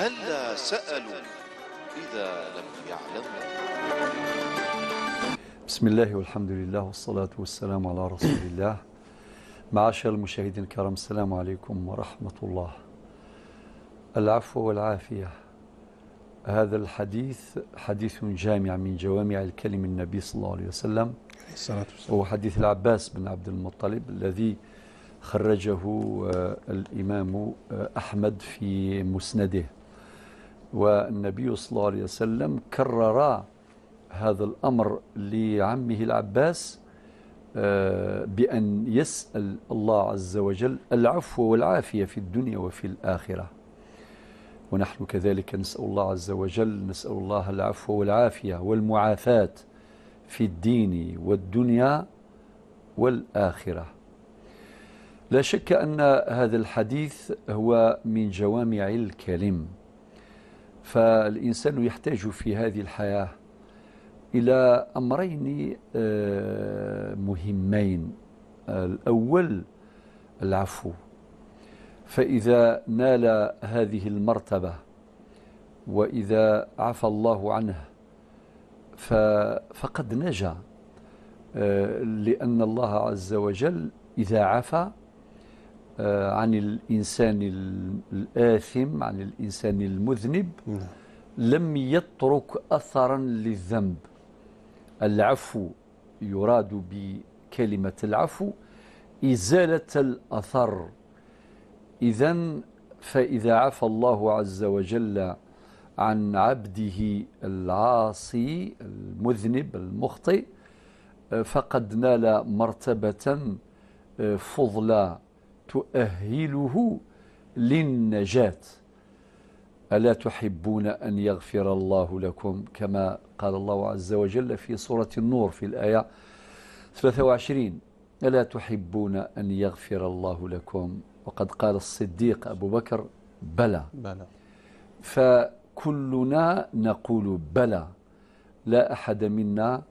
هلا سألوا إذا لم يعلموا بسم الله والحمد لله والصلاة والسلام على رسول الله معاشر المشاهدين الكرام السلام عليكم ورحمة الله العفو والعافية هذا الحديث حديث جامع من جوامع الكلم النبي صلى الله عليه وسلم هو حديث العباس بن عبد المطلب الذي خرجه آه، الإمام آه، أحمد في مسنده والنبي صلى الله عليه وسلم كرر هذا الأمر لعمه العباس آه، بأن يسأل الله عز وجل العفو والعافية في الدنيا وفي الآخرة ونحن كذلك نسأل الله عز وجل نسأل الله العفو والعافية والمعافاة في الدين والدنيا والآخرة لا شك أن هذا الحديث هو من جوامع الكلم فالإنسان يحتاج في هذه الحياة إلى أمرين آه، مهمين الأول العفو فإذا نال هذه المرتبة وإذا عفى الله عنه فقد نجا آه، لأن الله عز وجل إذا عفى آه، عن الإنسان الآثم عن الإنسان المذنب نعم. لم يترك أثرا للذنب العفو يراد بكلمة العفو إزالة الأثر إذا فإذا عفى الله عز وجل عن عبده العاصي المذنب المخطئ آه، فقد نال مرتبة آه، فضلى تؤهله للنجاة ألا تحبون أن يغفر الله لكم كما قال الله عز وجل في سورة النور في الآية 23 ألا تحبون أن يغفر الله لكم وقد قال الصديق أبو بكر بلى بلى فكلنا نقول بلى لا أحد منا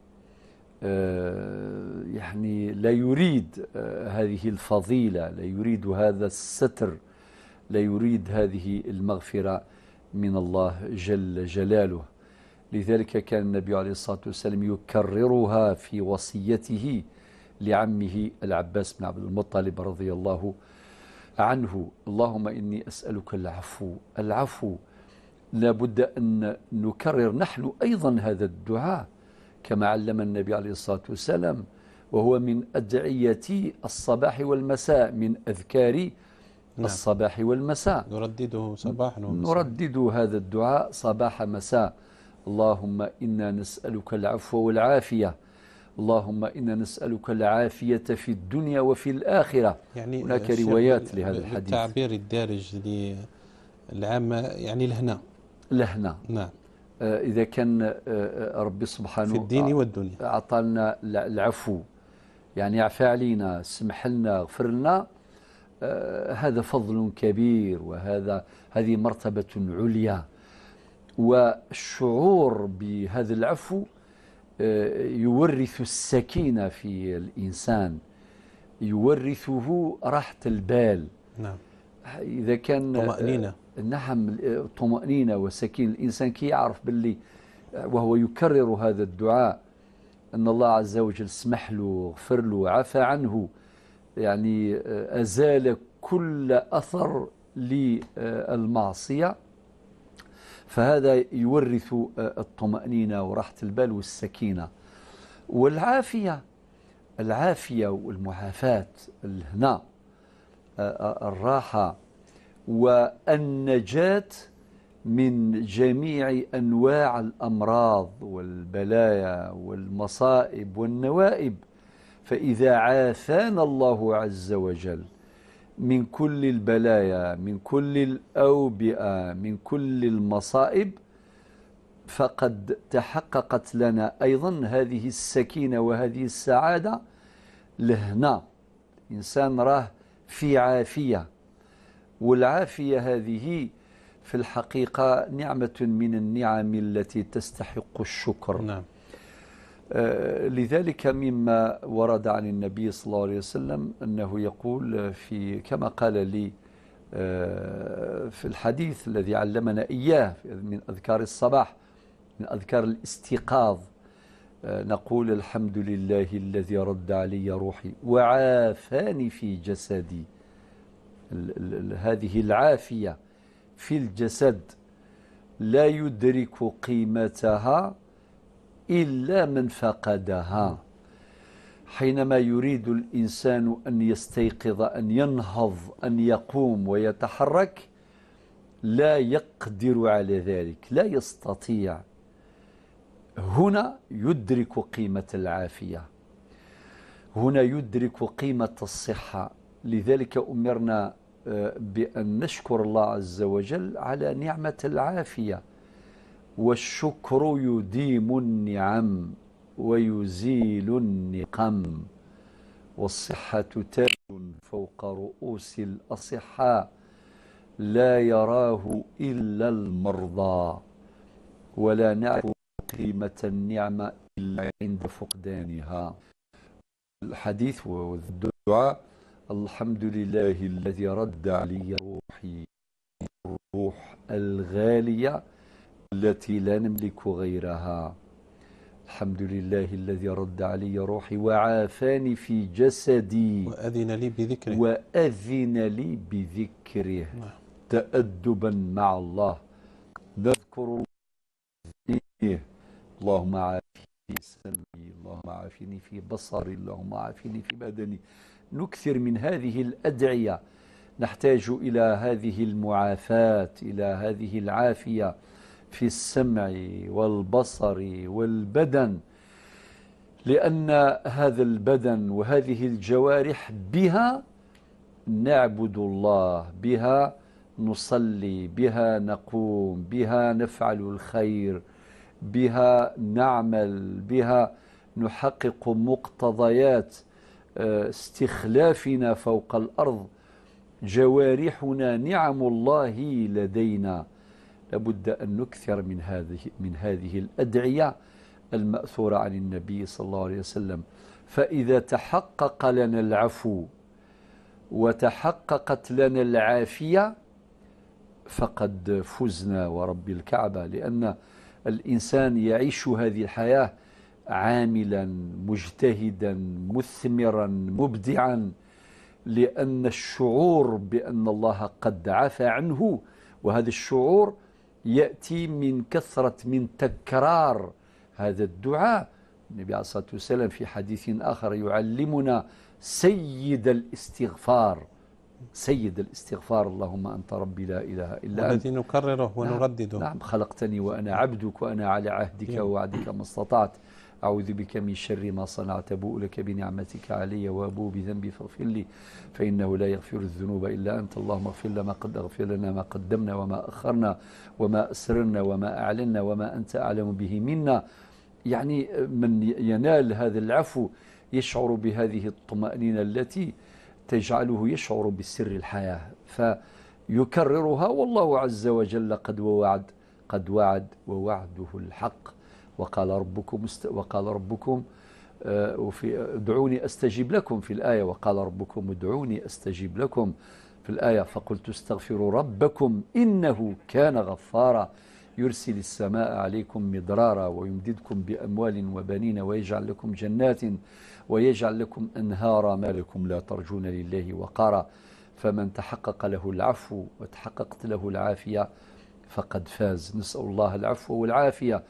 آه، يعني لا يريد آه، هذه الفضيلة لا يريد هذا الستر لا يريد هذه المغفرة من الله جل جلاله لذلك كان النبي عليه الصلاة والسلام يكررها في وصيته لعمه العباس بن عبد المطلب رضي الله عنه اللهم إني أسألك العفو العفو لابد أن نكرر نحن أيضا هذا الدعاء كما علم النبي عليه الصلاة والسلام وهو من أدعية الصباح والمساء من أذكار نعم. الصباح والمساء نردده صباحا ومساء نردد هذا الدعاء صباح مساء اللهم إنا نسألك العفو والعافية اللهم إنا نسألك العافية في الدنيا وفي الآخرة يعني هناك روايات لهذا الحديث التعبير الدارج للعامة يعني لهنا لهنا نعم آه، إذا كان آه، آه، ربي سبحانه في الدين والدنيا أعطانا العفو يعني عفى علينا سمح لنا غفر لنا هذا فضل كبير وهذا هذه مرتبة عليا والشعور بهذا العفو يورث السكينة في الإنسان يورثه راحة البال نعم إذا كان طمأنينة نعم الطمأنينة والسكينة الإنسان كي يعرف باللي آه، وهو يكرر هذا الدعاء أن الله عز وجل سمح له وغفر له عفى عنه يعني آه، أزال كل أثر للمعصية فهذا يورث آه، الطمأنينة وراحة البال والسكينة والعافية العافية والمعافاة الهنا الراحة والنجاة من جميع أنواع الأمراض والبلايا والمصائب والنوائب فإذا عافانا الله عز وجل من كل البلايا من كل الأوبئة من كل المصائب فقد تحققت لنا أيضا هذه السكينة وهذه السعادة لهنا إنسان راه في عافية والعافية هذه في الحقيقة نعمة من النعم التي تستحق الشكر نعم. آه لذلك مما ورد عن النبي صلى الله عليه وسلم أنه يقول في كما قال لي آه في الحديث الذي علمنا إياه من أذكار الصباح من أذكار الاستيقاظ آه، نقول الحمد لله الذي رد علي روحي وعافاني في جسدي هذه العافية في الجسد لا يدرك قيمتها إلا من فقدها حينما يريد الإنسان أن يستيقظ أن ينهض أن يقوم ويتحرك لا يقدر على ذلك لا يستطيع هنا يدرك قيمة العافية هنا يدرك قيمة الصحة لذلك أمرنا بأن نشكر الله عز وجل على نعمة العافية والشكر يديم النعم ويزيل النقم والصحة تاج فوق رؤوس الأصحاء لا يراه إلا المرضى ولا نعرف قيمة النعمة إلا عند فقدانها الحديث والدعاء الحمد لله الذي رد علي روحي الروح الغالية التي لا نملك غيرها الحمد لله الذي رد علي روحي وعافاني في جسدي وأذن لي بذكره وأذن لي بذكره نعم. تأدبا مع الله نذكر الله اللهم سلمي اللهم عافني في بصري اللهم عافني في بدني نكثر من هذه الأدعية نحتاج إلى هذه المعافاة إلى هذه العافية في السمع والبصر والبدن لأن هذا البدن وهذه الجوارح بها نعبد الله بها نصلي بها نقوم بها نفعل الخير بها نعمل بها نحقق مقتضيات آه، استخلافنا فوق الأرض جوارحنا نعم الله لدينا لابد أن نكثر من هذه من هذه الأدعية المأثورة عن النبي صلى الله عليه وسلم فإذا تحقق لنا العفو وتحققت لنا العافية فقد فزنا ورب الكعبة لأن الإنسان يعيش هذه الحياة عاملا مجتهدا مثمرا مبدعا لأن الشعور بأن الله قد عفى عنه وهذا الشعور يأتي من كثرة من تكرار هذا الدعاء النبي عليه الصلاة والسلام في حديث آخر يعلمنا سيد الاستغفار سيد الاستغفار اللهم أنت ربي لا إله إلا أنت الذي نكرره ونردده نعم،, نعم خلقتني وأنا عبدك وأنا على عهدك ووعدك ما استطعت أعوذ بك من شر ما صنعت أبوء لك بنعمتك علي وأبوء بذنبي فاغفر لي فإنه لا يغفر الذنوب إلا أنت اللهم اغفر لنا ما قد اغفر لنا ما قدمنا وما أخرنا وما أسررنا وما أعلنا وما أنت أعلم به منا يعني من ينال هذا العفو يشعر بهذه الطمأنينة التي تجعله يشعر بسر الحياة فيكررها والله عز وجل قد ووعد قد وعد ووعده الحق وقال ربكم وقال ربكم آه، وفي ادعوني استجيب لكم في الايه وقال ربكم ادعوني استجيب لكم في الايه فقلت استغفروا ربكم انه كان غفارا يرسل السماء عليكم مدرارا ويمددكم بأموال وبنين ويجعل لكم جنات ويجعل لكم أنهارا ما لكم لا ترجون لله وقارا فمن تحقق له العفو وتحققت له العافية فقد فاز نسأل الله العفو والعافية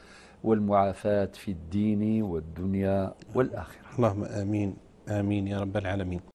والمعافاة في الدين والدنيا والآخرة اللهم آمين آمين يا رب العالمين